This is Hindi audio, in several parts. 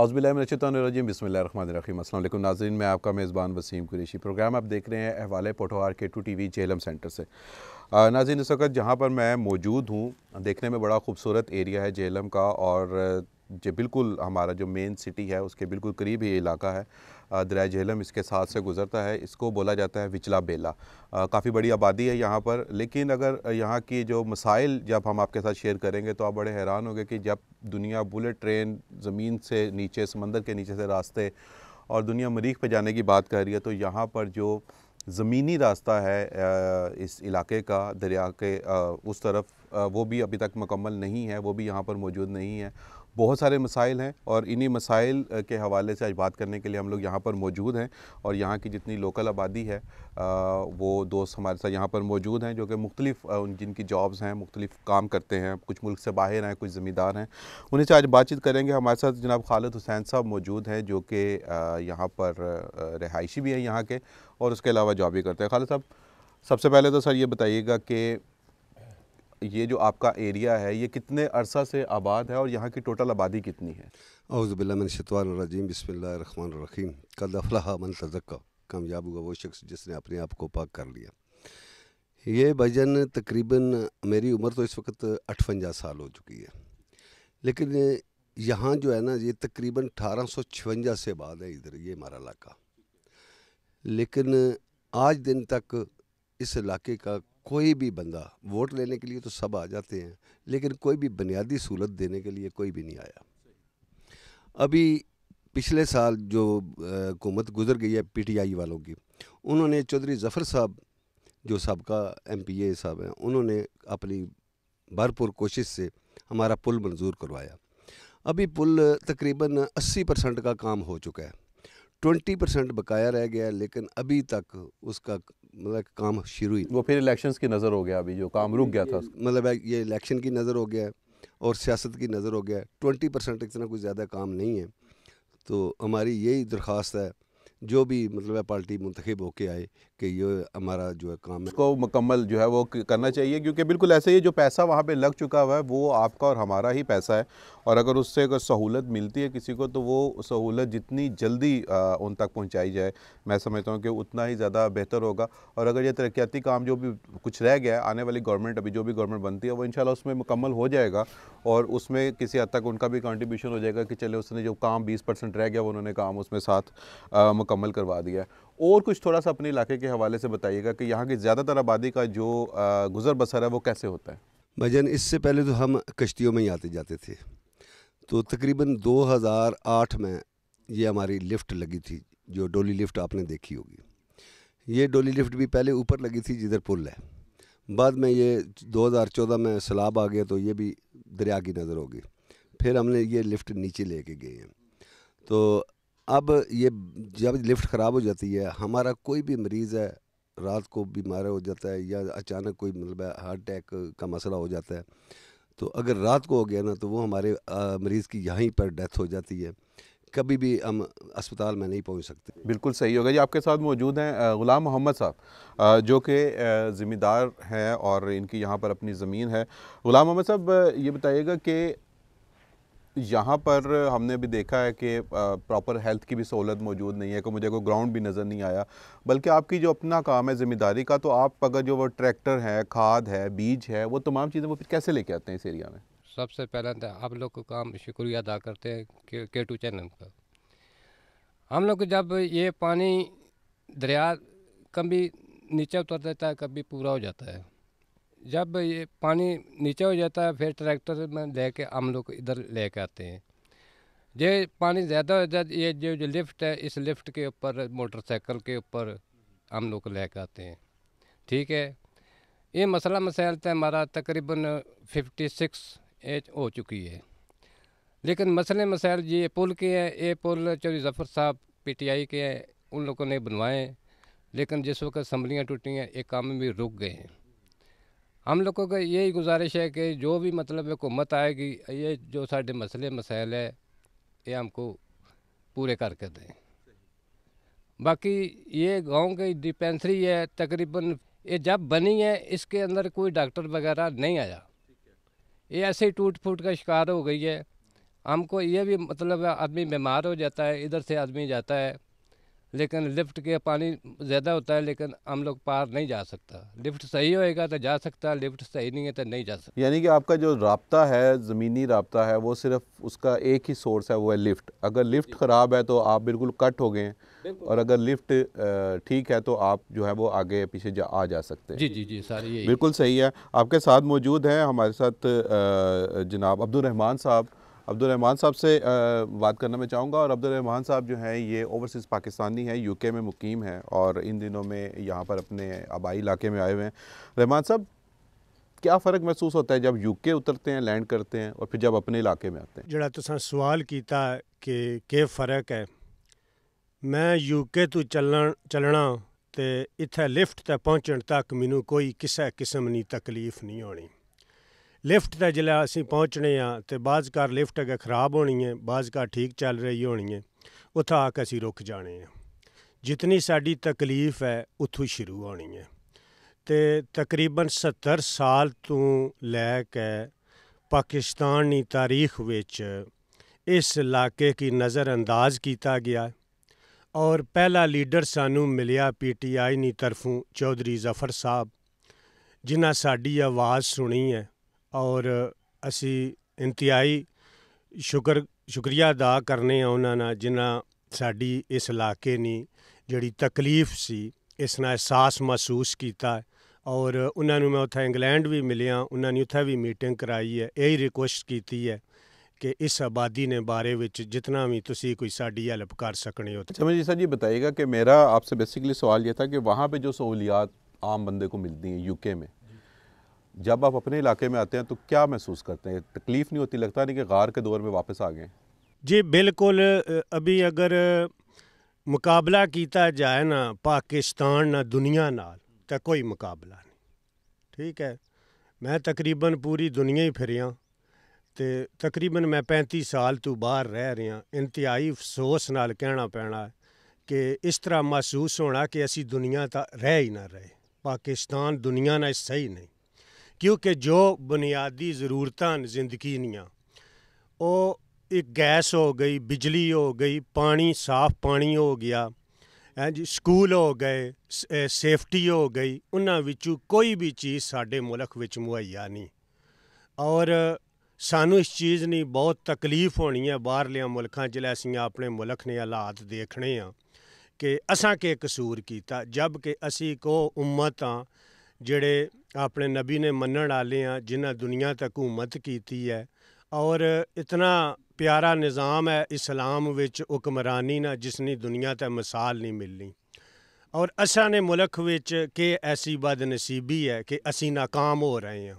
अज़बिलचितरजीम बसमीम असल नाजरन मैं आपका मेज़बान वसीम कुरेशी प्रोग्राम आप देख रहे हैं अहवाल पोटोहार के टू टी वी चेलम सेंटर से नाजिन इस वक्त जहाँ पर मैं मौजूद हूँ देखने में बड़ा खूबसूरत एरिया है जेलम का और जो बिल्कुल हमारा जो मेन सिटी है उसके बिल्कुल करीब ही इलाका है दरिया झेलम इसके साथ से गुजरता है इसको बोला जाता है विचला बेला काफ़ी बड़ी आबादी है यहाँ पर लेकिन अगर यहाँ की जो मसाइल जब हम आपके साथ शेयर करेंगे तो आप बड़े हैरान होंगे कि जब दुनिया बुलेट ट्रेन ज़मीन से नीचे समंदर के नीचे से रास्ते और दुनिया मरीख पे जाने की बात कर रही है तो यहाँ पर जो ज़मीनी रास्ता है इस इलाके का दरिया के उस तरफ वो भी अभी तक मुकम्मल नहीं है वो भी यहाँ पर मौजूद नहीं है बहुत सारे मसाइल हैं और इन्हीं मसाइल के हवाले से आज बात करने के लिए हम लोग यहाँ पर मौजूद हैं और यहाँ की जितनी लोकल आबादी है वो दोस्त हमारे साथ यहाँ पर मौजूद हैं जो कि मुख्तलिफ जिनकी जॉब्स हैं मुख्तलिफ काम करते हैं कुछ मुल्क से बाहर हैं कुछ ज़मींदार हैं उन्हीं से आज बातचीत करेंगे हमारे साथ जनाब खालिद हुसैन साहब मौजूद हैं जो कि यहाँ पर रहायशी भी हैं यहाँ के और उसके अलावा जॉब भी करते हैं खालिद साहब सबसे पहले तो सर ये बताइएगा कि ये जो आपका एरिया है ये कितने अरसा से आबाद है और यहाँ की टोटल आबादी कितनी है अज़बिल्लाशतवानरजीम बसमीम कल दफला मन तजक्का कामयाब हुआ वो शख्स जिसने अपने आप को पाक कर लिया ये भजन तकरीबन मेरी उम्र तो इस वक्त अठवंजा साल हो चुकी है लेकिन यहाँ जो है ना ये तकरीबन अठारह सौ छवंजा से बाद है इधर ये हमारा इलाका लेकिन आज दिन तक इस इलाके का कोई भी बंदा वोट लेने के लिए तो सब आ जाते हैं लेकिन कोई भी बुनियादी सहूलत देने के लिए कोई भी नहीं आया अभी पिछले साल जो हुकूमत गुजर गई है पीटीआई वालों की उन्होंने चौधरी जफ़र साहब जो सबका एम पी ए साहब हैं उन्होंने अपनी भरपूर कोशिश से हमारा पुल मंजूर करवाया अभी पुल तकरीबन 80 परसेंट का काम हो चुका है ट्वेंटी परसेंट बकाया रह गया लेकिन अभी तक उसका मतलब काम शुरू ही वो फिर इलेक्शंस की नज़र हो गया अभी जो काम रुक गया था मतलब ये इलेक्शन की नज़र हो गया और सियासत की नज़र हो गया है ट्वेंटी परसेंट इतना कुछ ज़्यादा काम नहीं है तो हमारी यही दरख्वास्त है जो भी मतलब पार्टी मुंतखब होके आए कि ये हमारा जो है काम है इसको मुकम्मल जो है वो करना चाहिए क्योंकि बिल्कुल ऐसे ही जो पैसा वहाँ पे लग चुका हुआ है वो आपका और हमारा ही पैसा है और अगर उससे अगर सहूलत मिलती है किसी को तो वो सहूलत जितनी जल्दी आ, उन तक पहुँचाई जाए मैं समझता हूँ कि उतना ही ज़्यादा बेहतर होगा और अगर ये तरक्याती काम जो भी कुछ रह गया है आने वाली गवर्नमेंट अभी जो भी गवर्नमेंट बनती है वो इन उसमें मुकम्मल हो जाएगा और उसमें किसी हद तक उनका भी कंट्रीब्यूशन हो जाएगा कि चले उसने जो काम बीस परसेंट रह गया वो उन्होंने काम उसमें साथ मुकम्मल करवा दिया और कुछ थोड़ा सा अपने इलाके के हवाले से बताइएगा कि यहाँ की ज़्यादातर आबादी का जो गुज़र बसर है वो कैसे होता है भजन इससे पहले तो हम कश्तियों में ही आते जाते थे तो तकरीबन 2008 में ये हमारी लिफ्ट लगी थी जो डोली लिफ्ट आपने देखी होगी ये डोली लिफ्ट भी पहले ऊपर लगी थी जिधर पुल है बाद में ये 2014 में सैलाब आ गया तो ये भी दरिया की नज़र होगी फिर हमने ये लिफ्ट नीचे लेके गए हैं तो अब ये जब लिफ्ट ख़राब हो जाती है हमारा कोई भी मरीज़ है रात को बीमार हो जाता है या अचानक कोई मतलब हार्ट अटैक का मसला हो जाता है तो अगर रात को हो गया ना तो वो हमारे मरीज़ की यहीं पर डेथ हो जाती है कभी भी हम अस्पताल में नहीं पहुंच सकते बिल्कुल सही होगा जी आपके साथ मौजूद हैं ग़ुलाम मोहम्मद साहब जो कि ज़िम्मेदार हैं और इनकी यहाँ पर अपनी ज़मीन है ग़ुलाम मोहम्मद साहब ये बताइएगा कि यहाँ पर हमने भी देखा है कि प्रॉपर हेल्थ की भी सहूलत मौजूद नहीं है को मुझे कोई ग्राउंड भी नज़र नहीं आया बल्कि आपकी जो अपना काम है ज़िम्मेदारी का तो आप अगर जो वो ट्रैक्टर है खाद है बीज है वो तमाम चीज़ें वो फिर कैसे लेके आते हैं इस एरिया में सबसे पहले तो आप लोग को काम शुक्रिया अदा करते हैं के, के टू चैनल का हम लोग जब ये पानी दरिया कभी नीचे उतर देता है कभी पूरा हो जाता है जब ये पानी नीचे हो जाता है फिर ट्रैक्टर में लेके हम लोग इधर लेके आते हैं ये पानी ज़्यादा हो जाता ये जो जो लिफ्ट है इस लिफ्ट के ऊपर मोटरसाइकिल के ऊपर हम लोग लेके आते हैं ठीक है ये मसला मसाइल तो हमारा तकरीबन फिफ्टी सिक्स एज हो चुकी है लेकिन मसले मसाइल ये पुल के हैं ये पुल चौधरी जफ़र साहब पीटीआई के हैं उन लोगों ने बनवाए लेकिन जिस वक्त असम्बलियाँ टूटी हैं ये काम भी रुक गए हैं हम लोगों का यही गुजारिश है कि जो भी मतलब हुकूमत आएगी ये जो साढ़े मसले मसाइल है ये हमको पूरे करके दें बाकी ये गांव की डिपेंसरी है तकरीबन ये जब बनी है इसके अंदर कोई डॉक्टर वगैरह नहीं आया ये ऐसे ही टूट फूट का शिकार हो गई है हमको ये भी मतलब आदमी बीमार हो जाता है इधर से आदमी जाता है लेकिन लिफ्ट के पानी ज़्यादा होता है लेकिन हम लोग पार नहीं जा सकता लिफ्ट सही होएगा तो जा सकता लिफ्ट सही नहीं है तो नहीं जा सकता यानी कि आपका जो रबता है ज़मीनी रबता है वो सिर्फ उसका एक ही सोर्स है वो है लिफ्ट अगर लिफ्ट ख़राब है तो आप बिल्कुल कट हो गए और अगर लिफ्ट ठीक है तो आप जो है वो आगे पीछे जा आ जा सकते हैं जी जी जी सर ये बिल्कुल सही है आपके साथ मौजूद हैं हमारे साथ जनाब अब्दुलरहमान साहब अब्दुलरहमान साहब से बात करना मैं चाहूँगा और अब्दुलरहमान साहब जो हैं ये ओवरसीज़ पाकिस्तानी हैं यूके में मुकीम हैं और इन दिनों में यहाँ पर अपने आबाई इलाके में आए हुए हैं रहमान साहब क्या फ़र्क महसूस होता है जब यूके उतरते हैं लैंड करते हैं और फिर जब अपने इलाके में आते हैं जरा तुसा सवाल किया कि क्या फ़र्क है मैं यूके तो चलन चलना तो इतने लिफ्ट तक पहुँचने तक मैनू कोई किसी किस्म की तकलीफ नहीं होनी ਲਿਫਟ ਦਾ ਜਿਲਾ ਅਸੀਂ ਪਹੁੰਚਣੇ ਆ ਤੇ ਬਾਜ਼ਕਾਰ ਲਿਫਟ ਅਗੇ ਖਰਾਬ ਹੋਣੀ ਹੈ ਬਾਜ਼ਕਾਰ ਠੀਕ ਚੱਲ ਰਹੀ ਹੋਣੀ ਹੈ ਉੱਥਾ ਆ ਕੇ ਅਸੀਂ ਰੁਕ ਜਾਣੇ ਆ ਜਿਤਨੀ ਸਾਡੀ ਤਕਲੀਫ ਹੈ ਉੱਥੋਂ ਸ਼ੁਰੂ ਹੋਣੀ ਹੈ ਤੇ ਤਕਰੀਬਨ 70 ਸਾਲ ਤੋਂ ਲੈ ਕੇ ਪਾਕਿਸਤਾਨੀ ਤਾਰੀਖ ਵਿੱਚ ਇਸ ਇਲਾਕੇ ਕੀ ਨਜ਼ਰ ਅੰਦਾਜ਼ ਕੀਤਾ ਗਿਆ ਔਰ ਪਹਿਲਾ ਲੀਡਰ ਸਾਨੂੰ ਮਿਲਿਆ ਪੀਟੀਆਈ ਨੀ ਤਰਫੋਂ ਚੌਧਰੀ ਜ਼ਫਰ ਸਾਹਿਬ ਜਿਨ੍ਹਾਂ ਸਾਡੀ ਆਵਾਜ਼ ਸੁਣੀ ਹੈ ਔਰ ਅਸੀਂ ਇੰਤਿਹਾਈ ਸ਼ੁਕਰ ਸ਼ੁਕਰੀਆ ਅਦਾ ਕਰਨੇ ਆ ਉਹਨਾਂ ਨਾਲ ਜਿਨ੍ਹਾਂ ਸਾਡੀ ਇਸ ਇਲਾਕੇ ਨੇ ਜਿਹੜੀ ਤਕਲੀਫ ਸੀ ਇਸ ਨਾਲ ਅਹਿਸਾਸ ਮਹਿਸੂਸ ਕੀਤਾ ਔਰ ਉਹਨਾਂ ਨੂੰ ਮੈਂ ਉੱਥੇ ਇੰਗਲੈਂਡ ਵੀ ਮਿਲਿਆ ਉਹਨਾਂ ਨੇ ਉੱਥੇ ਵੀ ਮੀਟਿੰਗ ਕਰਾਈ ਹੈ ਇਹ ਹੀ ਰਿਕੁਐਸਟ ਕੀਤੀ ਹੈ ਕਿ ਇਸ ਆਬਾਦੀ ਨੇ ਬਾਰੇ ਵਿੱਚ ਜਿੰਨਾ ਵੀ ਤੁਸੀਂ ਕੋਈ ਸਾਡੀ ਹੈਲਪ ਕਰ ਸਕਣੇ ਹੋ ਤਾਂ ਜੀ ਸਰ ਜੀ बताइएगा ਕਿ ਮੇਰਾ ਆਪਸੇ ਬੇਸਿਕਲੀ ਸਵਾਲ ਇਹ ਥਾ ਕਿ ਵਹਾਂ ਪੇ ਜੋ ਸਹੂਲੀਅਤ ਆਮ ਬੰਦੇ ਕੋ ਮਿਲਦੀ ਹੈ ਯੂਕੇ ਮੇ जब आप अपने इलाके में आते हैं तो क्या महसूस करते हैं तकलीफ़ नहीं होती लगता नहीं कि गार के दौर में वापस आ गए जी बिल्कुल अभी अगर मुकाबला किया जाए ना पाकिस्तान ना दुनिया नाल तो कोई मुकाबला नहीं ठीक है मैं तकरीबन पूरी दुनिया ही फिरिया तो तकरीबन मैं पैंती साल तो बाहर रह रहा इंतहाई अफसोस न कहना पैना कि इस तरह महसूस होना कि असी दुनिया तक रह ही ना रहे पाकिस्तान दुनिया ने सही नहीं ਕਿਉਂਕਿ ਜੋ ਬੁਨਿਆਦੀ ਜ਼ਰੂਰਤਾਂ ਜ਼ਿੰਦਗੀ ਦੀਆਂ ਉਹ ਇੱਕ ਗੈਸ ਹੋ ਗਈ ਬਿਜਲੀ ਹੋ ਗਈ ਪਾਣੀ ਸਾਫ਼ ਪਾਣੀ ਹੋ ਗਿਆ ਹਾਂਜੀ ਸਕੂਲ ਹੋ ਗਏ ਸੇਫਟੀ ਹੋ ਗਈ ਉਹਨਾਂ ਵਿੱਚੋਂ ਕੋਈ ਵੀ ਚੀਜ਼ ਸਾਡੇ ਮੁਲਕ ਵਿੱਚ ਮੁਹੱਈਆ ਨਹੀਂ ਔਰ ਸਾਨੂੰ ਇਸ ਚੀਜ਼ ਨਹੀਂ ਬਹੁਤ ਤਕਲੀਫ ਹੋਣੀ ਹੈ ਬਾਹਰਲੇ ਮੁਲਕਾਂ 'ਚ ਲੈ ਅਸੀਂ ਆਪਣੇ ਮੁਲਕ ਨੇ ਹਾਲਾਤ ਦੇਖਣੇ ਆ ਕਿ ਅਸਾਂ ਕੇ ਕਸੂਰ ਕੀਤਾ ਜਦ ਕਿ ਅਸੀਂ ਕੋ ਉਮਤ ਆ ਜਿਹੜੇ ਆਪਣੇ ਨਬੀ ਨੇ ਮੰਨਣ ਵਾਲੇ ਆ ਜਿਨ੍ਹਾਂ ਦੁਨੀਆ ਤੱਕ ਹਕੂਮਤ ਕੀਤੀ ਹੈ ਔਰ ਇਤਨਾ ਪਿਆਰਾ ਨਿਜ਼ਾਮ ਹੈ ਇਸਲਾਮ ਵਿੱਚ ਹੁਕਮਰਾਨੀ ਨਾ ਜਿਸ ਨੇ ਦੁਨੀਆ ਤੇ ਮਿਸਾਲ ਨਹੀਂ ਮਿਲਣੀ ਔਰ ਅਸਾਂ ਨੇ ਮੁਲਕ ਵਿੱਚ ਕਿ ਐਸੀ ਬਦ ਨਸੀਬੀ ਹੈ ਕਿ ਅਸੀਂ ناکਾਮ ਹੋ ਰਹੇ ਹਾਂ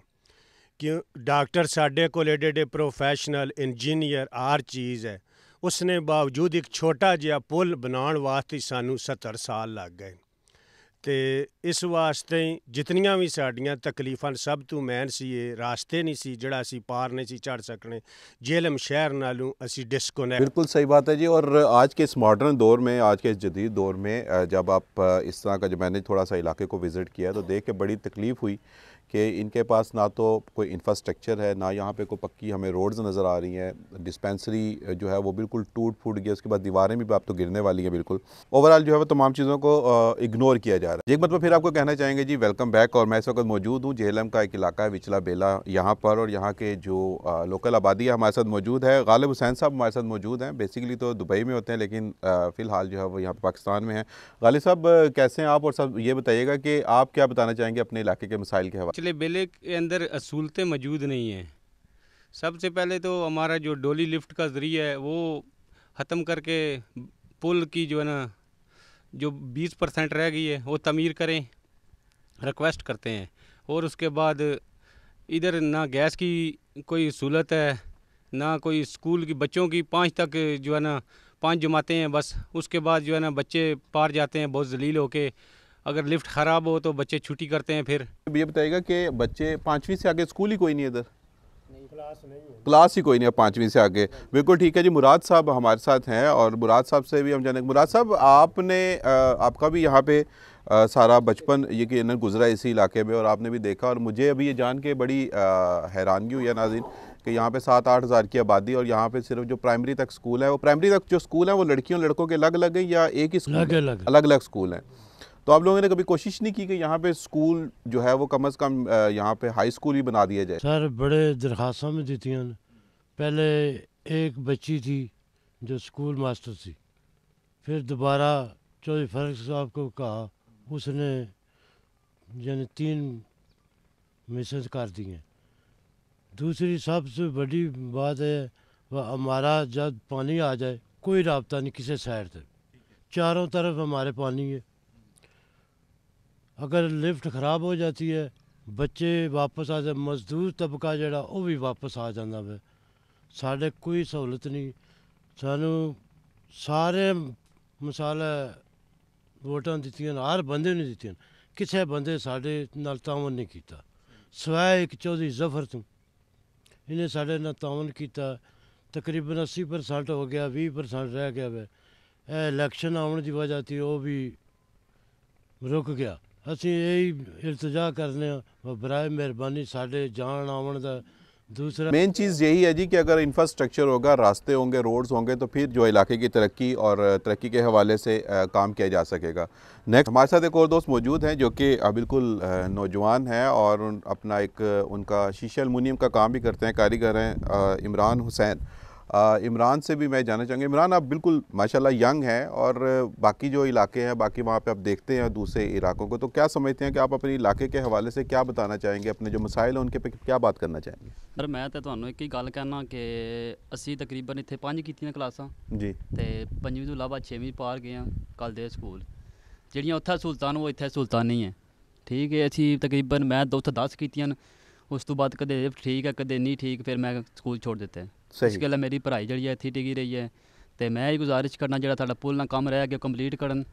ਕਿ ਡਾਕਟਰ ਸਾਡੇ ਕੋਲ ਏਡੇ ਏਡੇ ਪ੍ਰੋਫੈਸ਼ਨਲ ਇੰਜੀਨੀਅਰ ਆਰ ਚੀਜ਼ ਹੈ ਉਸਨੇ ਬਾਵਜੂਦ ਇੱਕ ਛੋਟਾ ਜਿਹਾ ਪੁਲ ਬਣਾਉਣ ਵਾਸਤੇ ਸਾਨੂੰ 70 ਸਾਲ ਲੱਗ ਗਏ ਤੇ ਇਸ ਵਾਸਤੇ ਜਿਤਨੀਆਂ ਵੀ ਸਾਡੀਆਂ ਤਕਲੀਫਾਂ ਸਭ ਤੋਂ ਮੈਨ ਸੀ ਇਹ ਰਾਸਤੇ ਨਹੀਂ ਸੀ ਜਿਹੜਾ ਅਸੀਂ ਪਾਰ ਨਹੀਂ ਸੀ ਚੜ ਸਕਣੇ ਜੇਲਮ ਸ਼ਹਿਰ ਨਾਲੋਂ ਅਸੀਂ डिस्कनेक्ट बिल्कुल सही बात है जी और आज के इस मॉडर्न दौर में आज के इस जदीद दौर में जब आप इस तरह का जब मैंने थोड़ा सा इलाके को विज़िट किया तो देख के बड़ी तकलीफ़ हुई कि इनके पास ना तो कोई इंफ्रास्ट्रक्चर है ना यहाँ पे कोई पक्की हमें रोड्स नज़र आ रही हैं डिस्पेंसरी जो है वो बिल्कुल टूट फूट गया उसके बाद दीवारें भी आप तो गिरने वाली हैं बिल्कुल ओवरऑल जो है वो तमाम चीज़ों को इग्नोर किया जा रहा है एक मतलब फिर आपको कहना चाहेंगे जी वेलकम बैक और मैं इस वक्त मौजूद हूँ जेहलम का एक इलाका है विचला बेला यहाँ पर और यहाँ के जो लोकल आबादी है हमारे साथ मौजूद है गालिब हुसैन साहब हमारे साथ मौजूद हैं बेसिकली तो दुबई में होते हैं लेकिन फ़िलहाल जो है वो यहाँ पर पाकिस्तान में है गालिब साहब कैसे हैं आप और सब ये बताइएगा कि आप क्या बताना चाहेंगे अपने इलाके के मसाइल के हवाले पिछले बेले के अंदर असूलतें मौजूद नहीं हैं सबसे पहले तो हमारा जो डोली लिफ्ट का ज़रिया है वो ख़त्म करके पुल की जो है ना जो 20 परसेंट रह गई है वो तमीर करें रिक्वेस्ट करते हैं और उसके बाद इधर ना गैस की कोई सहूलत है ना कोई स्कूल की बच्चों की पाँच तक जो है ना पाँच जमाते हैं बस उसके बाद जो है ना बच्चे पार जाते हैं बहुत जलील होके अगर लिफ्ट ख़राब हो तो बच्चे छुट्टी करते हैं फिर ये बताइएगा कि बच्चे पाँचवीं से आगे स्कूल ही कोई नहीं इधर क्लास नहीं क्लास ही कोई नहीं है पाँचवीं से आगे बिल्कुल ठीक है जी मुराद साहब हमारे साथ हैं और मुराद साहब से भी हम जाने मुराद साहब आपने आपका भी यहाँ पे आ, सारा बचपन ये कि गुजरा इसी इलाके में और आपने भी देखा और मुझे अभी ये जान के बड़ी हैरानगी हुई है नाजिन कि यहाँ पे सात आठ हज़ार की आबादी और यहाँ पे सिर्फ जो प्राइमरी तक स्कूल है वो प्राइमरी तक जो स्कूल है वो लड़कियों लड़कों के अलग अलग हैं या एक ही स्कूल अलग अलग अलग अलग स्कूल हैं तो आप लोगों ने कभी कोशिश नहीं की कि यहाँ पे स्कूल जो है वो कम अज़ कम यहाँ पे हाई स्कूल ही बना दिया जाए सर बड़े दरखास्तों में दी थी पहले एक बच्ची थी जो स्कूल मास्टर थी फिर दोबारा चौधरी फरक साहब को कहा उसने यानी तीन मिसेज कर दिए दूसरी सबसे बड़ी बात है वह हमारा जब पानी आ जाए कोई रबता नहीं किसी साइड से चारों तरफ हमारे पानी है ਅਗਰ ਲਿਫਟ ਖਰਾਬ ਹੋ ਜਾਂਦੀ ਹੈ ਬੱਚੇ ਵਾਪਸ ਆ ਜਾਂਦੇ ਮਜ਼ਦੂਰ ਤਬਕਾ ਜਿਹੜਾ ਉਹ ਵੀ ਵਾਪਸ ਆ ਜਾਂਦਾ ਵੇ ਸਾਡੇ ਕੋਈ ਸਹੂਲਤ ਨਹੀਂ ਸਾਨੂੰ ਸਾਰੇ ਮਸਾਲਾ ਵੋਟਾਂ ਦਿੱਤੀਆਂ ਹਰ ਬੰਦੇ ਨੇ ਦਿੱਤੀਆਂ ਕਿਸੇ ਬੰਦੇ ਸਾਡੇ ਨਾਲ ਤਾਵਨ ਨਹੀਂ ਕੀਤਾ ਸਵਾਇ ਇੱਕ ਚੌਧਰੀ ਜ਼ਫਰ ਤੋਂ ਇਹਨੇ ਸਾਡੇ ਨਾਲ ਤਾਵਨ ਕੀਤਾ ਤਕਰੀਬਨ 80% ਹੋ ਗਿਆ 20% ਰਹਿ ਗਿਆ ਵੇ ਇਹ ਇਲੈਕਸ਼ਨ ਆਉਣ ਦੀ ਵਜ੍ਹਾ ਤੇ ਉਹ ਵੀ ਰੁਕ ਗਿਆ असं यही ਇਲਤਜਾ करने बराए मेहरबानी साढ़े जान आवन का दूसरा मेन चीज़ यही है जी कि अगर इंफ्रास्ट्रक्चर होगा रास्ते होंगे रोड्स होंगे तो फिर जो इलाके की तरक्की और तरक्की के हवाले से आ, काम किया जा सकेगा नेक्स्ट हमारे साथ एक और दोस्त मौजूद हैं जो कि बिल्कुल नौजवान हैं और उन, अपना एक उनका शीशे अलमूनियम का काम भी करते हैं कारीगर हैं इमरान हुसैन इमरान से भी मैं जाना चाहूँगा इमरान आप बिल्कुल माशाल्लाह यंग हैं और बाकी जो इलाके हैं बाकी वहाँ पे आप देखते हैं दूसरे इलाकों को तो क्या समझते हैं कि आप अपने इलाके के हवाले से क्या बताना चाहेंगे अपने जो मसाइल हैं उनके पे क्या बात करना चाहेंगे सर मैं तो ਤੁਹਾਨੂੰ एक ही गल कहना कि असी तकरीबन इतने पाँच ਕੀਤੀਆਂ क्लासा जी तो पंजी तो इलावा छेवीं पार गए ਆ ਕੱਲ ਦੇ ਸਕੂਲ ਜਿਹੜੀਆਂ सहूलत वो ਉਹ सहूलत नहीं है ठीक है ਅਸੀਂ तकरीबन मैं दो दस ਕੀਤੀਆਂ उस ਤੋਂ ਬਾਅਦ ਕਦੇ ਠੀਕ ਹੈ ਕਦੇ ਨਹੀਂ ਠੀਕ ਫਿਰ ਮੈਂ ਸਕੂਲ ਛੋੜ ਦਿੱਤਾ ਇਸ ਗੱਲ ਮੇਰੀ ਪੜ੍ਹਾਈ ਜਿਹੜੀ इतनी ਇੱਥੇ रही है तो मैं ਮੈਂ गुजारिश करना ਕਰਨਾ ਜਿਹੜਾ ਤੁਹਾਡਾ ਪੁੱਲ ਨਾ ਕੰਮ ਰਹਿ ਗਿਆ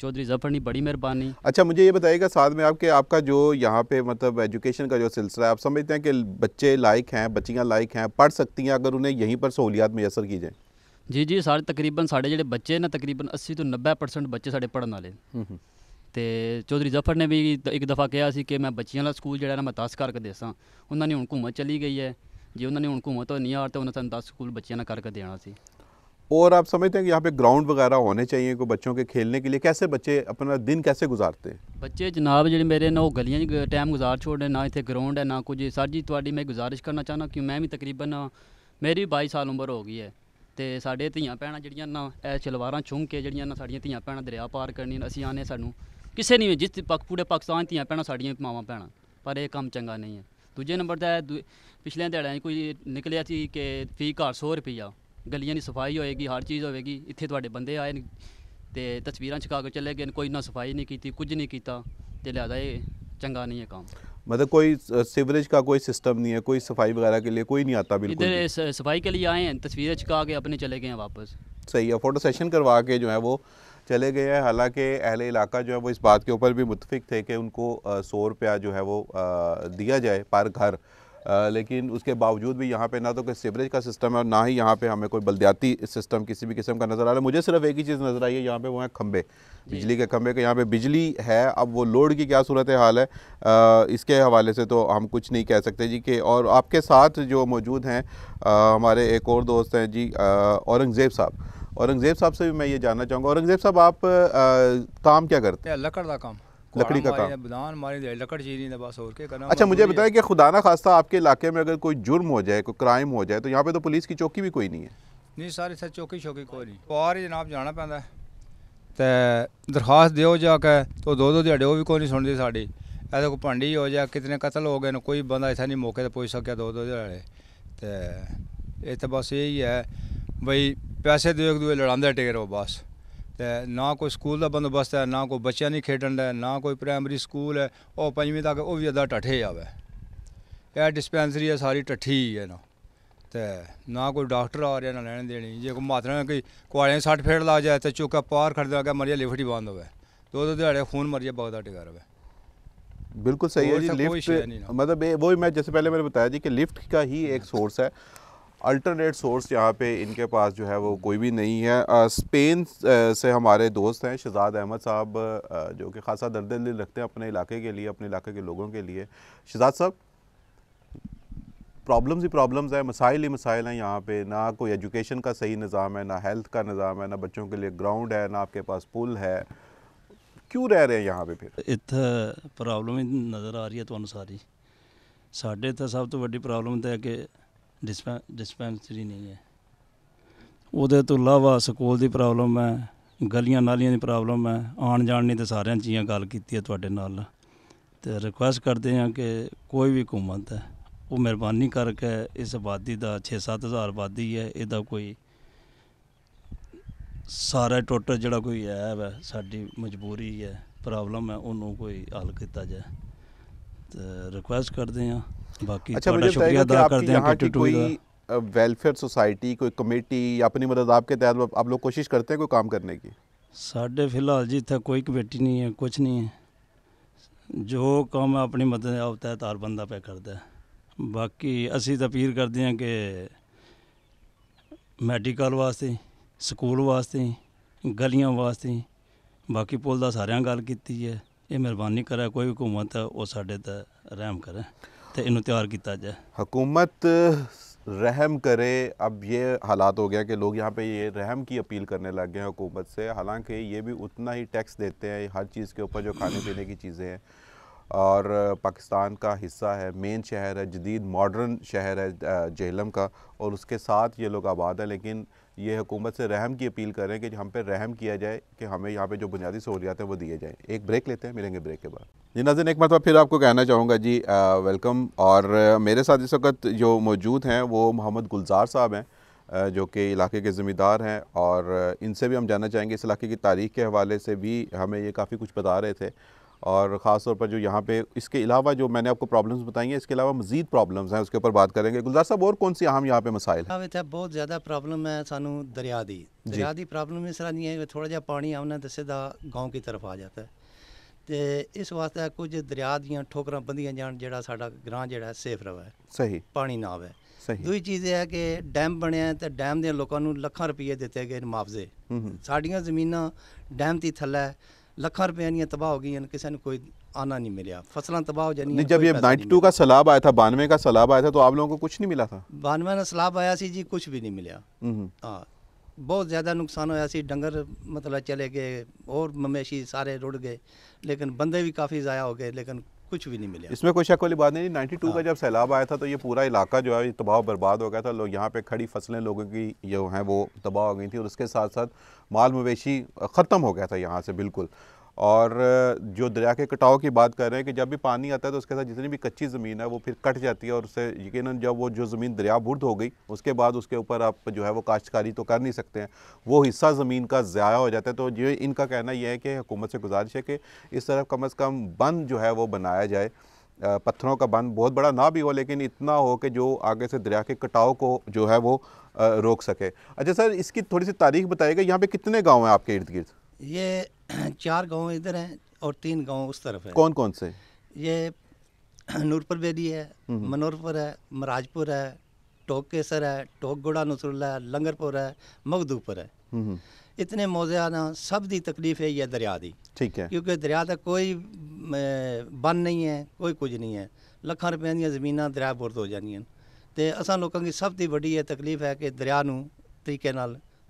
चौधरी जफर ने बड़ी मेहरबानी अच्छा मुझे ये बताइएगा साथ में आपके आपका जो यहाँ पे मतलब एजुकेशन का जो सिलसिला है आप समझते हैं कि बच्चे लायक हैं बच्चियाँ लायक हैं पढ़ सकती हैं अगर उन्हें यहीं पर सहूलियात मैसर की जाए जी जी सारे तकरीबन साढ़े जो बच्चे ना तकरीबन अस्सी तो नब्बे परसेंट बच्चे साढ़े पढ़ने वाले हम्म, हम्म। ਤੇ ਚੌਧਰੀ ਜ਼ਫਰ ਨੇ ਵੀ ਇੱਕ ਦਫਾ ਕਿਹਾ ਸੀ ਕਿ ਮੈਂ ਬੱਚਿਆਂ ਦਾ ਸਕੂਲ ਜਿਹੜਾ ਨਾ ਮੈਂ ਦੱਸ ਕਰਕੇ ਦੇਸਾਂ ਉਹਨਾਂ ਨੇ ਹੁਣ ਘੁੰਮਤ ਚਲੀ ਗਈ ਹੈ ਜੇ ਉਹਨਾਂ ਨੇ ਹੁਣ ਘੁੰਮਤ ਤਾਂ ਨਹੀਂ ਆਰ ਤੇ ਉਹਨਾਂ ਨੇ 10 ਸਕੂਲ ਬੱਚਿਆਂ ਨਾਲ ਕਰਕੇ ਦੇਣਾ ਸੀ ਔਰ ਆਪ ਸਮਝਦੇ ਹੋ ਕਿ ਯਹਾਂ ਪੇ ਗਰਾਊਂਡ ਵਗੈਰਾ ਹੋਣੇ ਚਾਹੀਏ ਕੋ ਬੱਚੋਂ ਕੇ ਖੇਲਣੇ ਕੇ ਲਈ ਕੈਸੇ ਬੱਚੇ ਆਪਣਾ ਦਿਨ ਕੈਸੇ ਗੁਜ਼ਾਰਤੇ ਬੱਚੇ ਜਨਾਬ ਜਿਹੜੇ ਮੇਰੇ ਨਾਲ ਉਹ ਗਲੀਆਂ 'ਚ ਟਾਈਮ ਗੁਜ਼ਾਰ ਛੋੜਨੇ ਨਾ ਇੱਥੇ ਗਰਾਊਂਡ ਹੈ ਨਾ ਕੁਝ ਸਰ ਜੀ ਤੁਹਾਡੀ ਮੈਂ ਗੁਜ਼ਾਰਿਸ਼ ਕਰਨਾ ਚਾਹਨਾ ਕਿ ਮੈਂ ਵੀ ਤਕਰੀਬਨ ਮੇਰੀ 22 ਸਾਲ ਉਮਰ ਹੋ ਗਈ ਹੈ ਤੇ ਸਾਡੇ ਧੀਆਂ ਪਹਿਣਾ ਜਿਹੜੀਆਂ ਨਾ ਇਹ ਚਲਵਾਰਾਂ ਛੁੰਕ ਕੇ ਜਿਹੜੀਆਂ ਨਾ ਸਾਡੀਆਂ ਧੀਆਂ ਪਹਿਣਾ ਦਰਿਆ ਪਾਰ ਕਰਨੀ ਅਸੀਂ ਆਨੇ ਸਾਨੂੰ ਕਿਸੇ ਨਹੀਂ ਜਿਸ ਪਾਕ ਪੂਰੇ ਪਾਕਿਸਤਾਨ ਧੀਆਂ ਭੈਣਾਂ ਸਾਡੀਆਂ ਮਾਵਾਂ ਭੈਣਾਂ ਪਰ ਇਹ ਕੰਮ ਚੰਗਾ ਨਹੀਂ ਹੈ ਦੂਜੇ ਨੰਬਰ ਦਾ ਪਿਛਲੇ ਦਿਹਾੜਿਆਂ 'ਚ ਕੋਈ ਨਿਕਲਿਆ ਸੀ ਕਿ ਫੀ ਘਰ 100 ਰੁਪਈਆ ਗਲੀਆਂ ਦੀ ਸਫਾਈ ਹੋਏਗੀ ਹਰ ਚੀਜ਼ ਹੋਵੇਗੀ ਇੱਥੇ ਤੁਹਾਡੇ ਬੰਦੇ ਆਏ ਨੇ ਤੇ ਤਸਵੀਰਾਂ ਛਕਾ ਕੇ ਚਲੇ ਗਏ ਕੋਈ ਨਾ ਸਫਾਈ ਨਹੀਂ ਕੀਤੀ ਕੁਝ ਨਹੀਂ ਕੀਤਾ ਤੇ ਲਿਆਦਾ ਇਹ ਚੰਗਾ नहीं है काम मतलब कोई सिवरेज का कोई सिस्टम नहीं है कोई सफाई वगैरह के लिए कोई नहीं आता बिल्कुल इधर सफाई के लिए आए हैं तस्वीरें छिका के अपने चले गए हैं वापस सही है फोटो सेशन करवा के जो है वो चले गए हैं हालांकि अहले इलाका जो है वो इस बात के ऊपर भी मुतफिक थे कि उनको सौ रुपया जो है वो दिया जाए पर घर लेकिन उसके बावजूद भी यहाँ पे ना तो कोई सीवरेज का सिस्टम है और ना ही यहाँ पे हमें कोई बलदियाती सिस्टम किसी भी किस्म का नज़र आ रहा है मुझे सिर्फ एक ही चीज़ नज़र आई है यहाँ पे वो है खम्भे बिजली के खम्भे के यहाँ पे बिजली है अब वो लोड की क्या सूरत हाल है आ, इसके हवाले से तो हम कुछ नहीं कह सकते जी कि और आपके साथ जो मौजूद हैं हमारे एक और दोस्त हैं जी औरंगज़ेब साहब औरंगज़ेब साहब से भी मैं ये जानना चाहूँगा औरंगज़ेब साहब आप आ, काम क्या करते हैं लकड़ काम लकड़ी का काम अच्छा मुझे बताया कि खुदा ना खास्ता आपके इलाके में अगर कोई जुर्म हो जाए कोई क्राइम हो जाए तो यहाँ पे तो पुलिस की चौकी भी कोई नहीं है नहीं सारे सर चौकी चौकी कोई नहीं बाहर तो ही जनाब जाना पैदा तो दरखास्त दो जाके तो दो दो दिहाड़े वो भी कोई नहीं सुनती साड़ी ऐसे कोई भांडी हो जाए कितने कतल हो गए कोई बंद इतना नहीं मौके पर पूछ सकता दो दो दिहाड़े तो ये तो बस यही है भाई ਪੈਸੇ ਦੇ ਇੱਕ ਦੂਏ ਲੜਾਉਂਦੇ ਟੇਰ ਉਹ ਬਸ ਤੇ ਨਾ ਕੋਈ ਸਕੂਲ ਦਾ ਬੰਦੋਬਸਤ ਹੈ ਨਾ ਕੋਈ ਬੱਚਿਆਂ ਨਹੀਂ ਖੇਡਣ ਦਾ ਨਾ ਕੋਈ ਪ੍ਰਾਇਮਰੀ ਸਕੂਲ ਹੈ ਉਹ ਪੰਜਵੀਂ ਤੱਕ ਉਹ ਵੀ ਅੱਧਾ ਟੱਠੇ ਆਵੇ ਇਹ ਡਿਸਪੈਂਸਰੀ ਹੈ ਸਾਰੀ ਟੱਠੀ ਹੈ ਨਾ ਤੇ ਨਾ ਕੋਈ ਡਾਕਟਰ ਆ ਰਿਹਾ ਨਾ ਲੈਣ ਦੇਣੀ ਜੇ ਕੋਈ ਮਾਤਰਾ ਕੋਈ ਕੁਆਲੇ 60 ਫੇੜ ਲਾ ਜਾਏ ਤੇ ਚੁੱਕਾ ਪਾਰ ਖੜਦਾ ਲੱਗਾ ਮਰੀਆ ਲਿਫਟ ਹੀ ਬੰਦ ਹੋਵੇ ਦੋ ਦੋ ਦਿਹਾੜੇ खून मरिया बगदा टिका रहा बिल्कुल सही है जी लिफ्ट मतलब वही मैं जैसे पहले मैंने बताया जी कि लिफ्ट का ही एक सोर्स है अल्टरनेट सोर्स यहाँ पे इनके पास जो है वो कोई भी नहीं है आ, स्पेन से हमारे दोस्त हैं शहजाद अहमद साहब जो कि खासा दर्द दिल रखते हैं अपने इलाके के लिए अपने इलाके के लोगों के लिए शहजाद साहब प्रॉब्लम्स ही प्रॉब्लम्स हैं मसाइल ही मसाइल हैं यहाँ पे ना कोई एजुकेशन का सही निज़ाम है ना हेल्थ का निज़ाम है ना बच्चों के लिए ग्राउंड है ना आपके पास पुल है क्यों रह रहे हैं यहाँ पे फिर इतना प्रॉब्लम ही नज़र आ रही है तो सारी साढ़े तो सब तो वो प्रॉब्लम तो है कि ਡਿਸਪੈਂਸਰੀ ਨਹੀਂ ਹੈ ਉਹਦੇ ਤੋਂ ਇਲਾਵਾ ਸਕੂਲ ਦੀ ਪ੍ਰੋਬਲਮ ਹੈ ਗਲੀਆਂ ਨਾਲੀਆਂ ਦੀ ਪ੍ਰੋਬਲਮ ਹੈ ਆਉਣ ਜਾਣ ਨਹੀਂ ਤੇ ਸਾਰਿਆਂ ਚੀਆਂ ਗੱਲ ਕੀਤੀ ਹੈ ਤੁਹਾਡੇ ਨਾਲ ਤੇ ਰਿਕੁਐਸਟ ਕਰਦੇ ਹਾਂ ਕਿ ਕੋਈ ਵੀ ਹਕੂਮਤ ਹੈ ਉਹ ਮਿਹਰਬਾਨੀ ਕਰਕੇ ਇਸ ਆਬਾਦੀ ਦਾ 6-7000 ਆਬਾਦੀ ਹੈ ਇਹਦਾ ਕੋਈ ਸਾਰਾ ਟੋਟਲ ਜਿਹੜਾ ਕੋਈ ਹੈ ਸਾਡੀ ਮਜਬੂਰੀ ਹੈ ਪ੍ਰੋਬਲਮ ਹੈ ਉਹਨੂੰ ਕੋਈ ਹੱਲ ਕੀਤਾ ਜਾਏ ਤੇ ਰਿਕੁਐਸਟ ਕਰਦੇ ਹਾਂ बाकी अच्छा मुझे बताइए कि आपकी यहाँ की कोई वेलफेयर सोसाइटी कोई कमेटी अपनी मदद आपके तहत आप लोग कोशिश करते हैं कोई काम करने की साढ़े फिलहाल जी इतना कोई कमेटी नहीं है कुछ नहीं है जो काम अपनी मदद होता है तार बंदा पे करता है बाकी ਅਸੀਂ ਤਾਂ ਅਪੀਲ ਕਰਦੇ ਹਾਂ ਕਿ ਮੈਡੀਕਲ ਵਾਸਤੇ ਸਕੂਲ ਵਾਸਤੇ ਗਲੀਆਂ ਵਾਸਤੇ ਬਾਕੀ ਪੁਲ ਦਾ ਸਾਰਿਆਂ ਗੱਲ ਕੀਤੀ ਹੈ ਇਹ ਮਿਹਰਬਾਨੀ ਕਰੇ ਕੋਈ ਹਕੂਮਤ ਉਹ ਸਾਡੇ ਤੇ ਰਹਿਮ ਕਰੇ तो इन तैयार किया जाए हकूमत रहम करे अब ये हालात हो गया कि लोग यहाँ पे ये रहम की अपील करने लग गए हैं हुकूमत से हालांकि ये भी उतना ही टैक्स देते हैं हर चीज़ के ऊपर जो खाने पीने की चीज़ें हैं और पाकिस्तान का हिस्सा है मेन शहर है जदीद मॉडर्न शहर है जहलम का और उसके साथ ये लोग आबाद हैं लेकिन ये हुकूमत से रहम की अपील कर रहे हैं कि हम पे रहम किया जाए कि हमें यहाँ पे जो बुनियादी सहूलियात हैं वो दिए जाएँ एक ब्रेक लेते हैं मिलेंगे ब्रेक के बाद जी नाजन एक मरतबा फिर आपको कहना चाहूँगा जी आ, वेलकम और मेरे साथ इस वक्त जो मौजूद हैं वो मोहम्मद गुलजार साहब हैं जो कि इलाके के जिम्मेदार हैं और इनसे भी हम जानना चाहेंगे इस इलाके की तारीख के हवाले से भी हमें ये काफ़ी कुछ बता रहे थे और ख़ास तौर पर जो यहाँ पे इसके अलावा जो मैंने आपको प्रॉब्लम्स बताई हैं इसके अलावा मजीद प्रॉब्लम्स हैं उसके ऊपर बात करेंगे गुलजार साहब और कौन सी अहम यहाँ पे मसाइल है बहुत ज़्यादा प्रॉब्लम है सानू दरिया की दरिया की प्रॉब्लम इस तरह नहीं है थोड़ा जहा पानी आना तो सीधा गाँव की तरफ आ जाता है तो इस वास्ते कुछ दरिया दोकर ठोकर बंधिया जान जो सा ग्रां जो सेफ रवे सही पानी ना आवे दूसरी चीज़ यह है कि डैम बने तो डैम के लोगों लखा रुपये दते गए मुआवजे हम्म, हम्म। साड़िया जमीन डैम की थले लखा रुपये दिन तबाह हो गई किसी ਨੂੰ कोई आना नहीं मिले फसल तबाह हो जाए जब ये 92 का सलाब आया था बानवे का सलाब आया था तो आप लोगों को कुछ नहीं मिला था बानवे का सलाब आया सी जी कुछ भी नहीं मिले हाँ बहुत ज़्यादा नुकसान होया सी डंगर मतलब चले गए और मवेशी सारे रुड़ गए लेकिन बंदे भी काफ़ी ज़ाया हो गए लेकिन कुछ भी नहीं मिला इसमें कोई शक वाली बात नहीं नाइन्टी टू हाँ। का जब सैलाब आया था तो ये पूरा इलाका जो है तबाह बर्बाद हो गया था लोग यहाँ पे खड़ी फसलें लोगों की जो हैं वो तबाह हो गई थी और उसके साथ साथ माल मवेशी ख़त्म हो गया था यहाँ से बिल्कुल और जो दरिया के कटाव की बात कर रहे हैं कि जब भी पानी आता है तो उसके साथ जितनी भी कच्ची ज़मीन है वो फिर कट जाती है और उससे यकीन जब वो जो ज़मीन दरिया बुर्द हो गई उसके बाद उसके ऊपर आप जो है वो काश्तकारी तो कर नहीं सकते हैं वो हिस्सा ज़मीन का ज़ाया हो जाता है तो ये इनका कहना यह है कि हुकूमत से गुजारिश है कि इस तरफ कम अज़ कम बंद जो है वो बनाया जाए पत्थरों का बंद बहुत बड़ा ना भी हो लेकिन इतना हो कि जो आगे से दरिया के कटाव को जो है वो रोक सके अच्छा सर इसकी थोड़ी सी तारीख बताइएगा यहाँ पर कितने गाँव हैं आपके इर्द गिर्द ये चार गांव इधर हैं और तीन गांव उस तरफ है कौन कौन से ये नूरपुर बेदी है हम्म। मनोरपुर है मराजपुर है टोक केसर है टोक गोड़ा नसरुल्ला है लंगरपुर है मखदूपुर है इतने मौजा सब दी तकलीफ है यह दरिया दी ठीक है क्योंकि दरिया का कोई बन नहीं है कोई कुछ नहीं है लख रुपये ਦੀਆਂ ਜ਼ਮੀਨਾਂ ਦਰਿਆ ਬੁਰਦ ਹੋ ਜਾਂਦੀਆਂ असा लोगों की सब की ਤੋਂ ਵੱਡੀ ਇਹ ਤਕਲੀਫ ਹੈ ਕਿ ਦਰਿਆ ਨੂੰ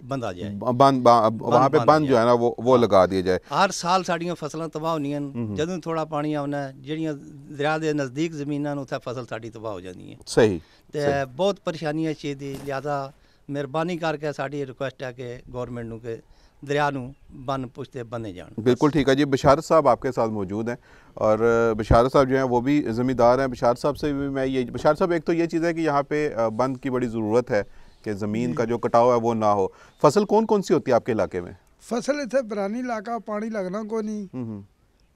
बंद आ जाए बंद वहाँ पे बंद जो है ना वो वो हाँ। लगा दिया जाए हर साल साड़ियाँ फसलें तबाह होनियां हम्म, हम्म। जदों थोड़ा पानी आना ਜਿਹੜੀਆਂ ਦਰਿਆ ਦੇ नजदीक ਜ਼ਮੀਨਾਂ ਨੂੰ ਉੱਥੇ ਫਸਲ ਸਾਡੀ ਤਬਾਹ ਹੋ ਜਾਂਦੀ है ਸਹੀ ਤੇ ਬਹੁਤ ਪਰੇਸ਼ਾਨੀ ਹੈ ਚੀਜ਼ ਦੀ ਲਿਆਦਾ ਮਿਹਰਬਾਨੀ ਕਰਕੇ ਸਾਡੀ ਰਿਕੁਐਸਟ ਹੈ ਕਿ ਗਵਰਨਮੈਂਟ ਨੂੰ ਕਿ दरिया बन पुछते बने जान बिल्कुल ठीक है जी बशारत साहब आपके साथ मौजूद हैं और बशारत साहब जो हैं वो भी ज़मींदार हैं बशारत साहब से भी मैं ये बशारत साहब एक तो ये चीज़ है कि यहाँ पे बंद की बड़ी ज़रूरत है कि ज़मीन का जो कटाव है वो ना हो फसल कौन कौन सी होती है आपके इलाके में फसल इतने बरानी इलाका पानी लगना को नहीं हम्म, हम्म।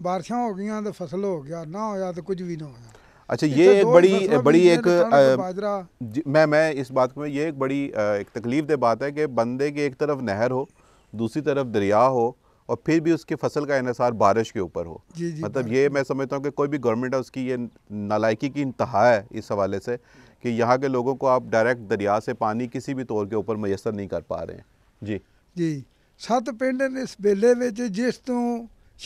बारिशा हो गई तो फसल हो गया ना होया तो कुछ भी ना होया अच्छा ये एक बड़ी बड़ी एक तो मैं मैं इस बात में ये एक बड़ी एक तकलीफ दे बात है कि बंदे के एक तरफ नहर हो दूसरी तरफ दरिया हो और फिर भी उसकी फसल का इसार बारिश के ऊपर हो जी जी मतलब ये मैं समझता हूँ कि कोई भी गवर्नमेंट है उसकी ये नालायकी की इंतहा है इस हवाले से कि यहाँ के लोगों को आप डायरेक्ट दरिया से पानी किसी भी तौर के ਉੱਪਰ ਮਯਸਰ ਨਹੀਂ ਕਰ ਪਾ ਰਹੇ ਜੀ ਜੀ ਸੱਤ ਪਿੰਡ ਇਸ ਵੇਲੇ ਵਿੱਚ ਜਿਸ ਤੋਂ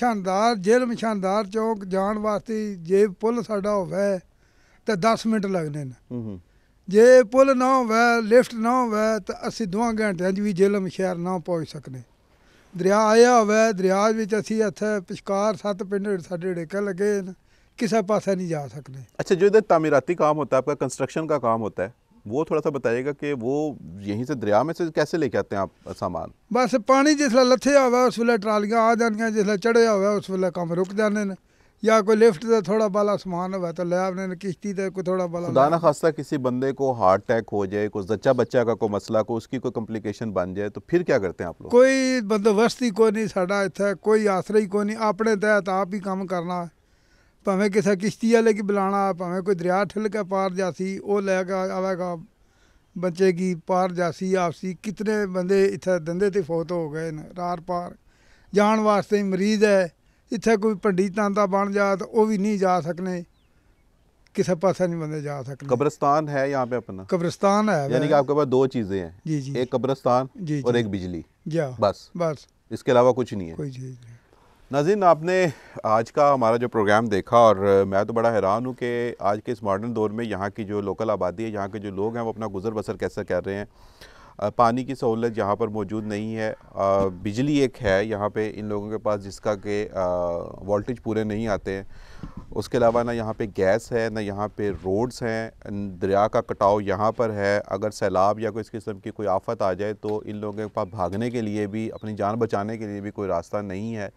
ਸ਼ਾਨਦਾਰ ਜੇਲਮ ਸ਼ਾਨਦਾਰ ਚੌਕ ਜਾਣ ਵਾਸਤੇ ਜੇ ਪੁਲ ਸਾਡਾ ਹੋਵੇ ਤਾਂ 10 ਮਿੰਟ ਲੱਗਦੇ ਨੇ ਜੇ ਪੁਲ ਨਾ ਹੋਵੇ ਲਿਫਟ ਨਾ ਹੋਵੇ ਤਾਂ ਅਸੀਂ ਦੋਹਾਂ ਘੰਟਿਆਂ 'ਚ ਵੀ ਜੇਲਮ ਸ਼ਹਿਰ ਨਾ ਪਹੁੰਚ ਸਕਨੇ ਦਰਿਆ ਆਇਆ ਹੋਵੇ ਦਰਿਆ ਵਿੱਚ ਅਸੀਂ ਇੱਥੇ ਪਿਸ਼ਕਾਰ ਸੱਤ ਪਿੰਡ ਸਾਡੇ ਢੇਕੇ ਲੱਗੇ ਨੇ किसी पास नहीं जा सकते अच्छा जो इधर तमीराती काम होता है आपका कंस्ट्रक्शन का काम होता है वो थोड़ा सा बताइएगा कि वो यहीं से दरिया में से कैसे लेके आते हैं आप सामान बस पानी जिसला लथया आवे उस वे ट्रालियाँ आ जानिया जिसला चढ़े आवे उस वे कम रुक जाने या कोई लिफ्ट का थोड़ा बाला समान हो तो लै आने किश्ती का कोई थोड़ा बाला दाना खासा किसी बंदे को हार्ट अटैक हो जाए कोई जच्चा बच्चा का कोई मसला को उसकी कोई कॉम्प्लिकेशन बन जाए तो फिर क्या करते हैं आप लोग कोई बंदोबस्त ही कोई नहीं साढ़ा इतना कोई आसरा ही कोई नहीं अपने तहत आप ही काम करना है ਭਾਵੇਂ ਕਿਸੇ ਕਿਸ਼ਤੀ ਵਾਲੇ ਕੀ ਬੁਲਾਣਾ ਭਾਵੇਂ ਕੋਈ ਦਰਿਆ ਠਿਲਕਾ ਪਾਰ ਜਾਸੀ ਉਹ ਲੈ ਕੇ ਆਵੇਗਾ ਬੱਚੇ ਕੀ ਪਾਰ ਜਾਸੀ ਆਪਸੀ ਕਿਤਨੇ ਬੰਦੇ ਇੱਥੇ ਦੰਦੇ ਤੇ ਫੋਤ ਹੋ ਗਏ ਨੇ ਰਾਰ ਪਾਰ ਜਾਣ ਵਾਸਤੇ ਮਰੀਜ਼ ਹੈ ਇੱਥੇ ਕੋਈ ਪੰਡਿਤਾਂ ਦਾ ਬਣ ਜਾ ਤਾਂ ਉਹ ਵੀ ਨਹੀਂ ਜਾ ਸਕਨੇ किसी पास नहीं बंदे जा सकते कब्रस्तान है यहाँ पे अपना कब्रस्तान है यानी कि आपके पास दो चीजें हैं जी जी एक कब्रस्तान जी, जी, और एक बिजली बस बस इसके अलावा कुछ नहीं है कोई चीज़ नहीं नाजिन आपने आज का हमारा जो प्रोग्राम देखा और मैं तो बड़ा हैरान हूँ कि आज के इस मॉडर्न दौर में यहाँ की जो लोकल आबादी है यहाँ के जो लोग हैं वो अपना गुजर बसर कैसे कर रहे हैं पानी की सहूलत यहाँ पर मौजूद नहीं है बिजली एक है यहाँ पे इन लोगों के पास जिसका के वोल्टेज पूरे नहीं आते हैं उसके अलावा ना यहाँ पे गैस है ना यहाँ पे रोड्स हैं दरिया का कटाव यहाँ पर है अगर सैलाब या कोई इस किस्म की कोई आफत आ जाए तो इन लोगों के पास भागने के लिए भी अपनी जान बचाने के लिए भी कोई रास्ता नहीं है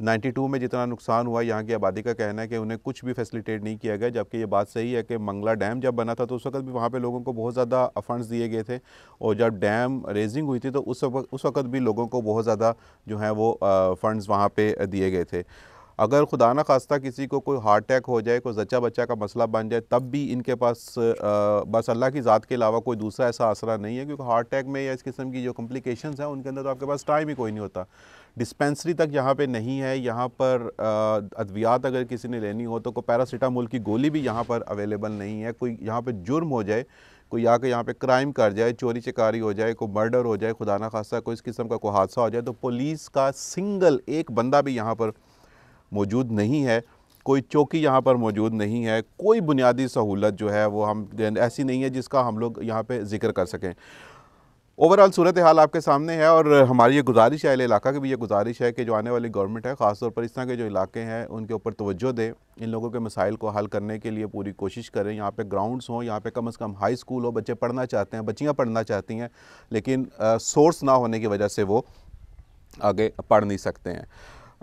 92 में जितना नुकसान हुआ यहाँ की आबादी का कहना है कि उन्हें कुछ भी फैसिलिटेट नहीं किया गया जबकि ये बात सही है कि मंगला डैम जब बना था तो उस वक्त भी वहाँ पर लोगों को बहुत ज़्यादा फंड्स दिए गए थे और जब डैम रेजिंग हुई थी तो उस वक्त उस वक्त भी लोगों को बहुत ज़्यादा जो है वो फ़ंड्स वहाँ पर दिए गए थे अगर खुदा न खास्ता किसी को कोई हार्ट अटैक हो जाए कोई जच्चा बच्चा का मसला बन जाए तब भी इनके पास आ, बस अल्लाह की ज़ात के अलावा कोई दूसरा ऐसा आसरा नहीं है क्योंकि हार्ट अटैक में या इस किस्म की जो कम्प्लिकेशन हैं उनके अंदर तो आपके पास टाइम ही कोई नहीं होता डिस्पेंसरी तक यहाँ पे नहीं है यहाँ पर अद्वियात अगर किसी ने लेनी हो तो कोई पैरासीटामोल की गोली भी यहाँ पर अवेलेबल नहीं है कोई यहाँ पे जुर्म हो जाए कोई आकर यहाँ पे क्राइम कर जाए चोरी चिकारी हो जाए कोई मर्डर हो जाए खुदा ना खासा कोई इस किस्म का कोई हादसा हो जाए तो पुलिस का सिंगल एक बंदा भी यहाँ पर मौजूद नहीं है कोई चौकी यहाँ पर मौजूद नहीं है कोई बुनियादी सहूलत जो है वो हम ऐसी नहीं है जिसका हम लोग यहाँ पे जिक्र कर सकें ओवरऑल सूरत हाल आपके सामने है और हमारी ये गुजारिश है इलाका की भी ये गुजारिश है कि जो आने वाली गवर्नमेंट है ख़ासतौर पर इस तरह के जो इलाके हैं उनके ऊपर तोज्जो दें इन लोगों के मसाइल को हल करने के लिए पूरी कोशिश करें यहाँ पे ग्राउंड्स हों यहाँ पे कम अज़ कम हाई स्कूल हो बच्चे पढ़ना चाहते हैं बच्चियाँ पढ़ना चाहती हैं लेकिन सोर्स ना होने की वजह से वो आगे पढ़ नहीं सकते हैं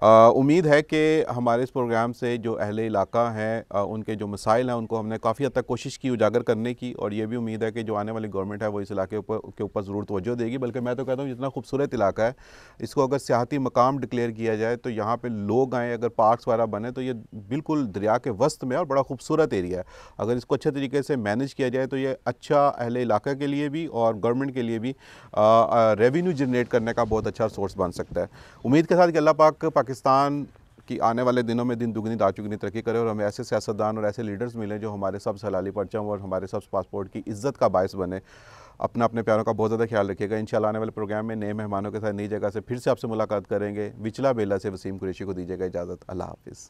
उम्मीद है कि हमारे इस प्रोग्राम से जो अहले इलाका हैं उनके जो मसाइल हैं उनको हमने काफ़ी हद तक कोशिश की उजागर करने की और ये भी उम्मीद है कि जो आने वाली गवर्नमेंट है वो इस इलाके ऊपर के ऊपर ज़रूर तोजो देगी बल्कि मैं तो कहता हूँ जितना खूबसूरत इलाका है इसको अगर सियाती मकाम डिक्लेयर किया जाए तो यहाँ पर लोग आएँ अगर पार्कस वगैरह बने तो ये बिल्कुल दरिया के वस्त में और बड़ा खूबसूरत एरिया है अगर इसको अच्छे तरीके से मैनेज किया जाए तो ये अच्छा अहले इलाका के लिए भी और गवर्नमेंट के लिए भी रेवेन्यू जनरेट करने का बहुत अच्छा सोर्स बन सकता है उम्मीद के साथ कि अल्लाह पाक पाकिस्तान कि आने वाले दिनों में दिन दुगनी दाचुगनी तरक्की करे और हमें ऐसे सियासतदान और ऐसे लीडर्स मिलें जो हमारे सब सलाली परचम और हमारे सब पासपोर्ट की इज्जत का बायस बने अपने अपने प्यारों का बहुत ज़्यादा ख्याल रखिएगा इन आने वाले प्रोग्राम में नए मेहमानों के साथ नई जगह से फिर से आपसे मुलाकात करेंगे विचला बेला से वसीम कुरेशी को दीजिएगा इजाज़त अल्लाह हाफिज़